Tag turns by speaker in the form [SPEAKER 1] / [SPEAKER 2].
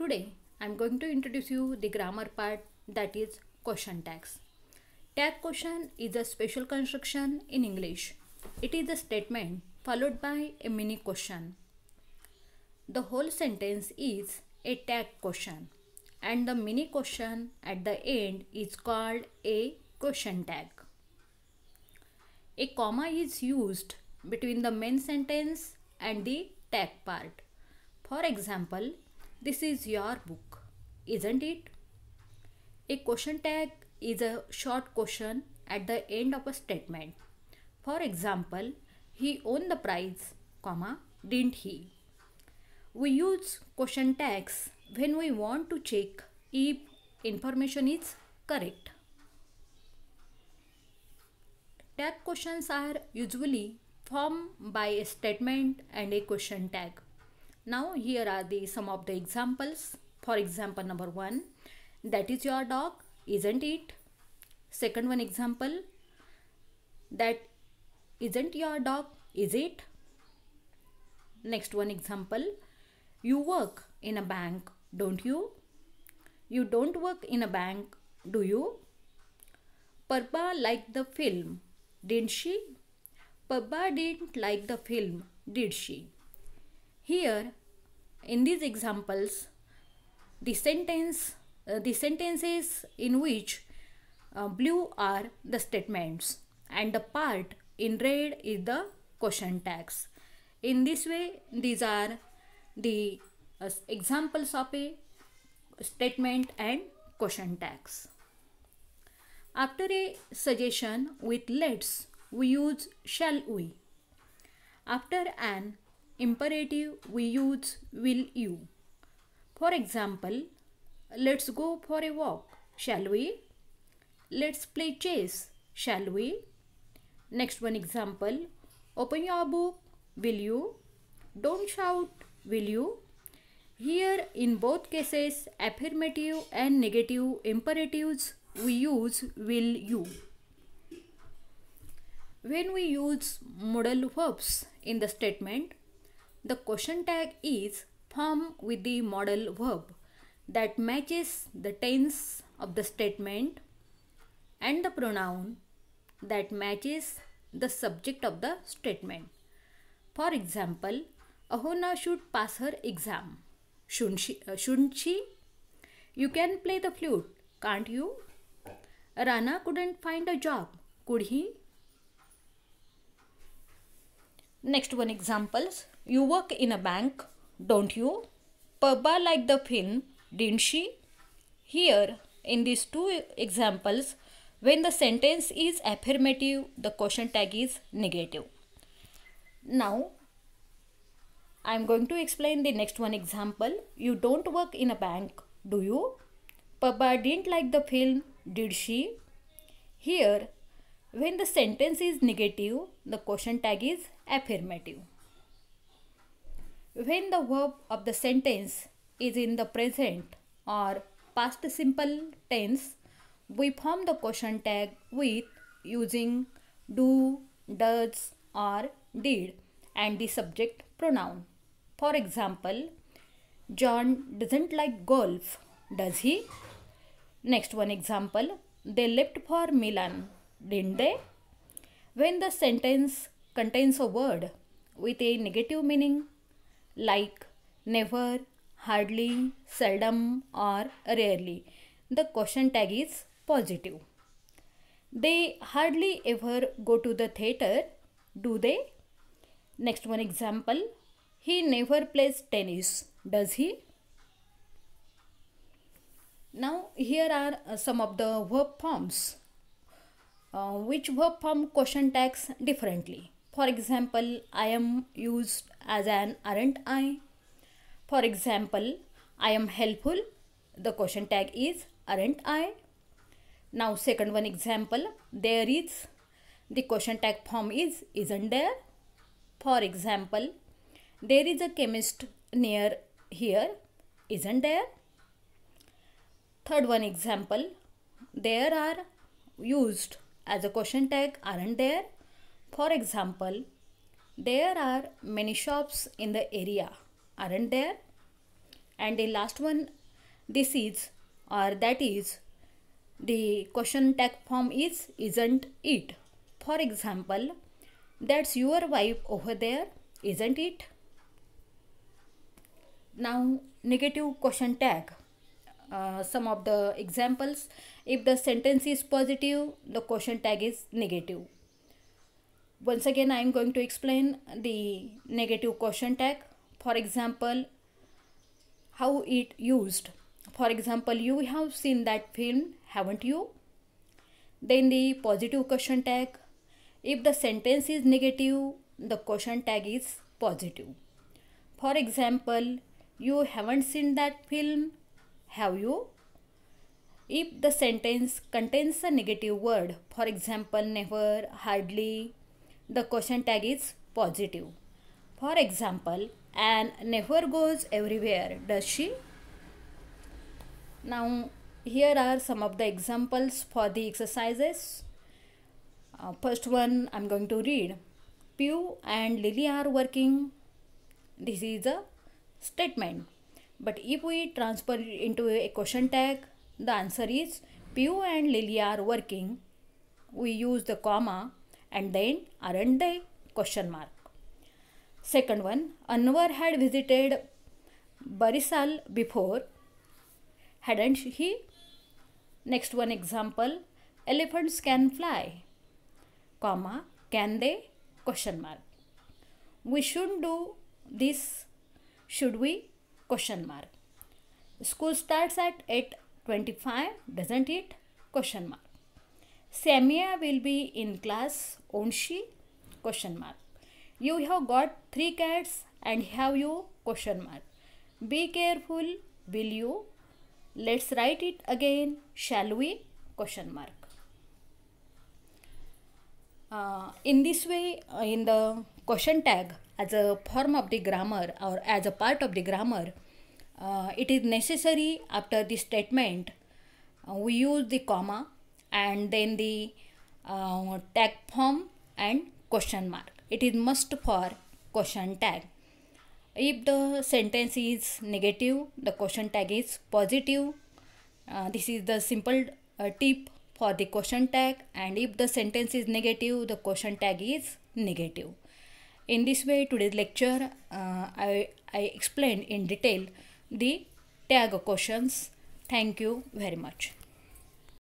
[SPEAKER 1] Today, I am going to introduce you the grammar part that is question tags. Tag question is a special construction in English. It is a statement followed by a mini question. The whole sentence is a tag question and the mini question at the end is called a question tag. A comma is used between the main sentence and the tag part. For example, this is your book, isn't it? A question tag is a short question at the end of a statement. For example, he won the prize, comma, didn't he? We use question tags when we want to check if information is correct. Tag questions are usually formed by a statement and a question tag. Now here are the some of the examples. For example number 1 that is your dog isn't it? Second one example that isn't your dog is it? Next one example you work in a bank don't you? You don't work in a bank do you? Papa liked the film didn't she? Papa didn't like the film did she? Here in these examples, the sentence uh, the sentences in which uh, blue are the statements and the part in red is the question tags. In this way, these are the uh, examples of a statement and question tags. After a suggestion with let's, we use shall we. After an imperative we use will you. For example, let's go for a walk, shall we? Let's play chess, shall we? Next one example, open your book, will you? Don't shout, will you? Here in both cases, affirmative and negative imperatives we use will you. When we use modal verbs in the statement, the question tag is formed with the modal verb that matches the tense of the statement and the pronoun that matches the subject of the statement. For example, Ahona should pass her exam. Shouldn't she? Uh, shouldn't she? You can play the flute, can't you? Rana couldn't find a job, could he? Next one examples. You work in a bank, don't you? Pabba liked the film, didn't she? Here, in these two examples, when the sentence is affirmative, the question tag is negative. Now, I am going to explain the next one example. You don't work in a bank, do you? Papa didn't like the film, did she? Here, when the sentence is negative, the question tag is affirmative. When the verb of the sentence is in the present or past simple tense, we form the question tag with using do, does or did and the subject pronoun. For example, John doesn't like golf, does he? Next one example, they left for Milan didn't they? When the sentence contains a word with a negative meaning like never, hardly, seldom, or rarely, the question tag is positive. They hardly ever go to the theater, do they? Next one example. He never plays tennis, does he? Now, here are some of the verb forms uh, which verb form question tags differently. For example, I am used as an aren't I. For example, I am helpful. The question tag is aren't I. Now second one example, there is. The question tag form is isn't there. For example, there is a chemist near here, isn't there? Third one example, there are used as a question tag aren't there. For example, there are many shops in the area, aren't there? And the last one, this is or that is, the question tag form is isn't it. For example, that's your wife over there, isn't it? Now, negative question tag. Uh, some of the examples. If the sentence is positive, the question tag is negative. Once again, I am going to explain the negative question tag. For example, how it used. For example, you have seen that film, haven't you? Then the positive question tag. If the sentence is negative, the question tag is positive. For example, you haven't seen that film, have you? If the sentence contains a negative word, for example, never, hardly, the question tag is positive. For example, Anne never goes everywhere, does she? Now, here are some of the examples for the exercises. Uh, first one I'm going to read. Pew and Lily are working. This is a statement. But if we transfer it into a question tag, the answer is Pew and Lily are working. We use the comma and then aren't they? Question mark. Second one, Anwar had visited Barisal before, hadn't he? Next one example, elephants can fly, comma, can they? Question mark. We shouldn't do this, should we? Question mark. School starts at 8.25, doesn't it? Question mark. Samia will be in class, won't she? Question mark. You have got three cats and have you? Question mark. Be careful, will you? Let's write it again, shall we? Question mark. Uh, in this way, uh, in the question tag, as a form of the grammar or as a part of the grammar, uh, it is necessary after the statement uh, we use the comma and then the uh, tag form and question mark. It is must for question tag. If the sentence is negative, the question tag is positive. Uh, this is the simple uh, tip for the question tag and if the sentence is negative, the question tag is negative. In this way, today's lecture, uh, I, I explained in detail the tag questions. Thank you very much.